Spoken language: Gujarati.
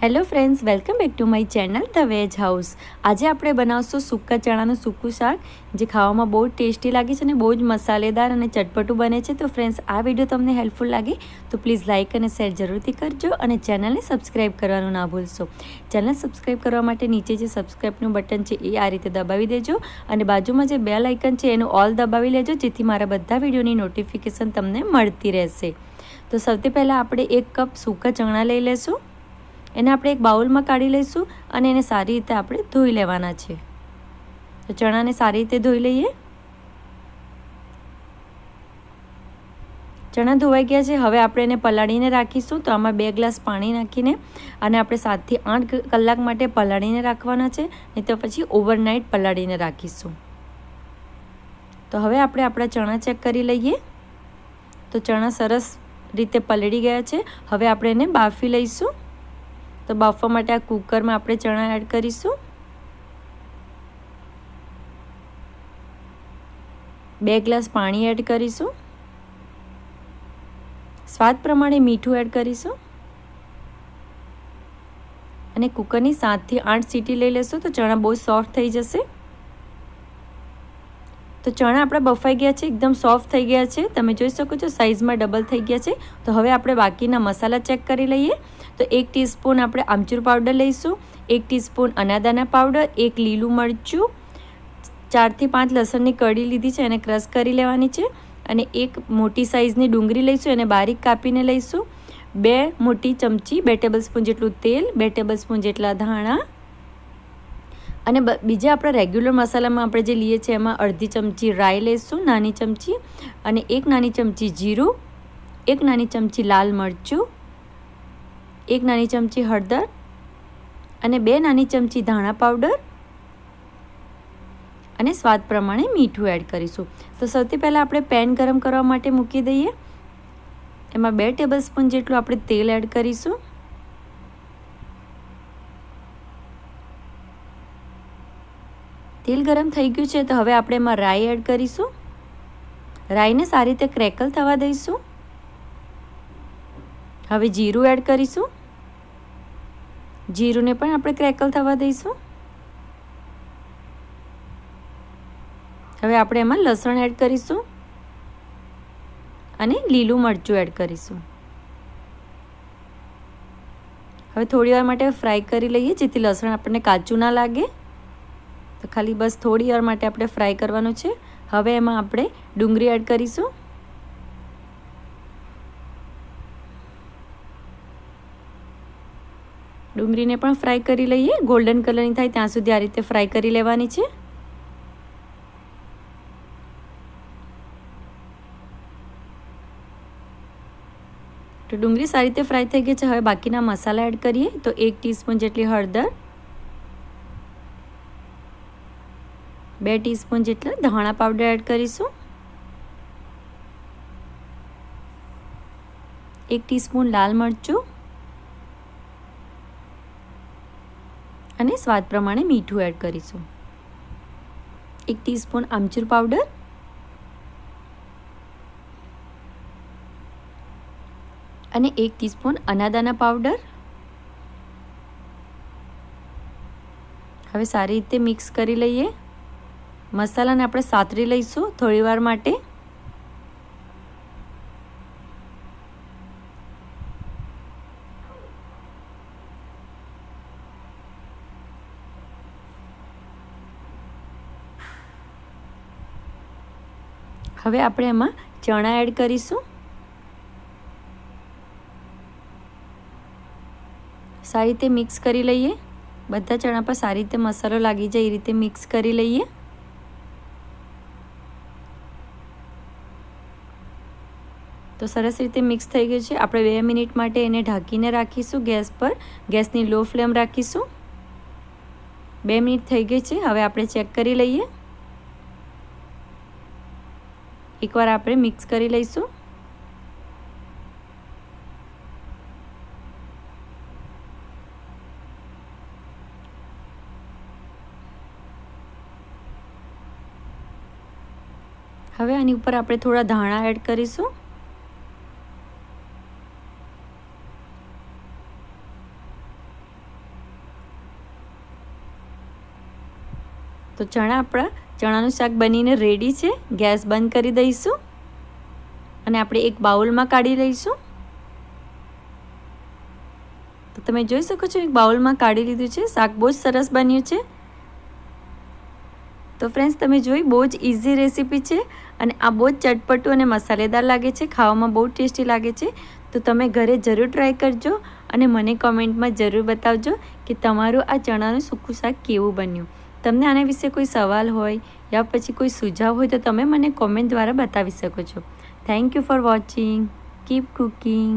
hello friends welcome back to my channel the veg house આજે આપણે બનાવશું સૂકા ચણાનું સૂકું શાક જે ખાવામાં બહુ ટેસ્ટી લાગે છે અને બહુ જ મસાલેદાર અને ચટપટું બને છે તો ફ્રેન્ડ્સ આ વિડીયો તમને હેલ્પફુલ લાગે તો પ્લીઝ લાઇક અને શેર જરૂરથી કરજો અને ચેનલને સબસ્ક્રાઈબ કરવાનું ના ભૂલશો ચેનલ સબસ્ક્રાઈબ કરવા માટે નીચે જે સબસ્ક્રાઈબનું બટન છે એ આ રીતે દબાવી દેજો અને બાજુમાં જે બેલ આઇકન છે એનું ઓલ દબાવી લેજો જેથી મારા બધા વિડીયોની નોટિફિકેશન તમને મળતી રહેશે તો સૌથી પહેલાં આપણે એક કપ સૂકા ચણા લઈ લઈશું એને આપણે એક બાઉલમાં કાઢી લઈશું અને એને સારી રીતે આપણે ધોઈ લેવાના છે તો ચણાને સારી રીતે ધોઈ લઈએ ચણા ધોવાઈ ગયા છે હવે આપણે એને પલાળીને રાખીશું તો આમાં બે ગ્લાસ પાણી નાખીને અને આપણે સાતથી આઠ કલાક માટે પલાળીને રાખવાના છે નહીં તો પછી ઓવરનાઇટ પલાળીને રાખીશું તો હવે આપણે આપણા ચણા ચેક કરી લઈએ તો ચણા સરસ રીતે પલળી ગયા છે હવે આપણે એને બાફી લઈશું તો બાફવા માટે આ કુકરમાં આપણે ચણા એડ કરીશું બે ગ્લાસ પાણી એડ કરીશું સ્વાદ પ્રમાણે મીઠું એડ કરીશું અને કુકરની સાતથી આઠ સીટી લઈ લેશું તો ચણા બહુ સોફ્ટ થઈ જશે તો ચણા આપણા બફાઈ ગયા છે એકદમ સોફ્ટ થઈ ગયા છે તમે જોઈ શકો છો સાઇઝમાં ડબલ થઈ ગયા છે તો હવે આપણે બાકીના મસાલા ચેક કરી લઈએ તો એક ટીસ્પૂન આપણે આમચૂર પાવડર લઈશું એક ટીસ્પૂન અનાદાના પાવડર એક લીલું મરચું ચારથી પાંચ લસણની કઢી લીધી છે એને ક્રશ કરી લેવાની છે અને એક મોટી સાઇઝની ડુંગળી લઈશું એને બારીક કાપીને લઈશું બે મોટી ચમચી બે ટેબલ સ્પૂન જેટલું તેલ બે ટેબલ સ્પૂન જેટલા ધાણા અને બીજા આપણા રેગ્યુલર મસાલામાં આપણે જે લઈએ છીએ એમાં અડધી ચમચી રાય લઈશું નાની ચમચી અને એક નાની ચમચી જીરું એક નાની ચમચી લાલ મરચું એક નાની ચમચી હળદર અને બે નાની ચમચી ધાણા પાવડર અને સ્વાદ પ્રમાણે મીઠું એડ કરીશું તો સૌથી પહેલાં આપણે પેન ગરમ કરવા માટે મૂકી દઈએ એમાં બે ટેબલ સ્પૂન જેટલું આપણે તેલ એડ કરીશું તેલ ગરમ થઈ ગયું છે તો હવે આપણે એમાં રાઈ એડ કરીશું રાઈને સારી રીતે ક્રેકલ થવા દઈશું હવે જીરું એડ કરીશું જીરુંને પણ આપણે ક્રેકલ થવા દઈશું હવે આપણે એમાં લસણ એડ કરીશું અને લીલું મરચું એડ કરીશું હવે થોડી વાર માટે ફ્રાય કરી લઈએ જેથી લસણ આપણને કાચું ના લાગે તો ખાલી બસ થોડી વાર માટે આપણે ફ્રાય કરવાનું છે હવે એમાં આપણે ડુંગળી એડ કરીશું ડુંગળીને પણ ફ્રાય કરી લઈએ ગોલ્ડન કલરની થાય ત્યાં સુધી આ રીતે ફ્રાય કરી લેવાની છે તો ડુંગળી સારી રીતે ફ્રાય થઈ ગઈ છે હવે બાકીના મસાલા એડ કરીએ તો એક ટીસ્પૂન જેટલી હળદર બે ટીસ્પૂન જેટલા ધાણા પાવડર એડ કરીશું એક ટીસ્પૂન લાલ મરચું સ્વાદ પ્રમાણે મીઠું એડ કરીશું એક ટીસ્પૂન આમચૂર પાવડર અને એક ટીસ્પૂન અનાદાના પાવડર હવે સારી રીતે મિક્સ કરી લઈએ મસાલાને આપણે સાતરી લઈશું થોડીવાર માટે હવે આપણે એમાં ચણા એડ કરીશું સારી રીતે મિક્સ કરી લઈએ બધા ચણા પર સારી રીતે મસાલો લાગી જાય એ રીતે મિક્સ કરી લઈએ તો સરસ રીતે મિક્સ થઈ ગયું છે આપણે બે મિનિટ માટે એને ઢાંકીને રાખીશું ગેસ પર ગેસની લો ફ્લેમ રાખીશું બે મિનિટ થઈ ગઈ છે હવે આપણે ચેક કરી લઈએ એકવાર આપણે મિક્સ કરી લઈશું હવે આની ઉપર આપણે થોડા ધાણા એડ કરીશું તો ચણા આપણા ચણાનું શાક બનીને રેડી છે ગેસ બંધ કરી દઈશું અને આપણે એક બાઉલમાં કાઢી લઈશું તો તમે જોઈ શકો છો એક બાઉલમાં કાઢી લીધું છે શાક બહુ જ સરસ બન્યું છે તો ફ્રેન્ડ્સ તમે જોઈ બહુ જ ઇઝી રેસીપી છે અને આ બહુ જ ચટપટું અને મસાલેદાર લાગે છે ખાવામાં બહુ ટેસ્ટી લાગે છે તો તમે ઘરે જરૂર ટ્રાય કરજો અને મને કોમેન્ટમાં જરૂર બતાવજો કે તમારું આ ચણાનું સૂકું શાક કેવું બન્યું તમને આના વિશે કોઈ સવાલ હોય યા પછી કોઈ સુઝાવ હોય તો તમે મને કોમેન્ટ દ્વારા બતાવી શકો છો thank you for watching keep cooking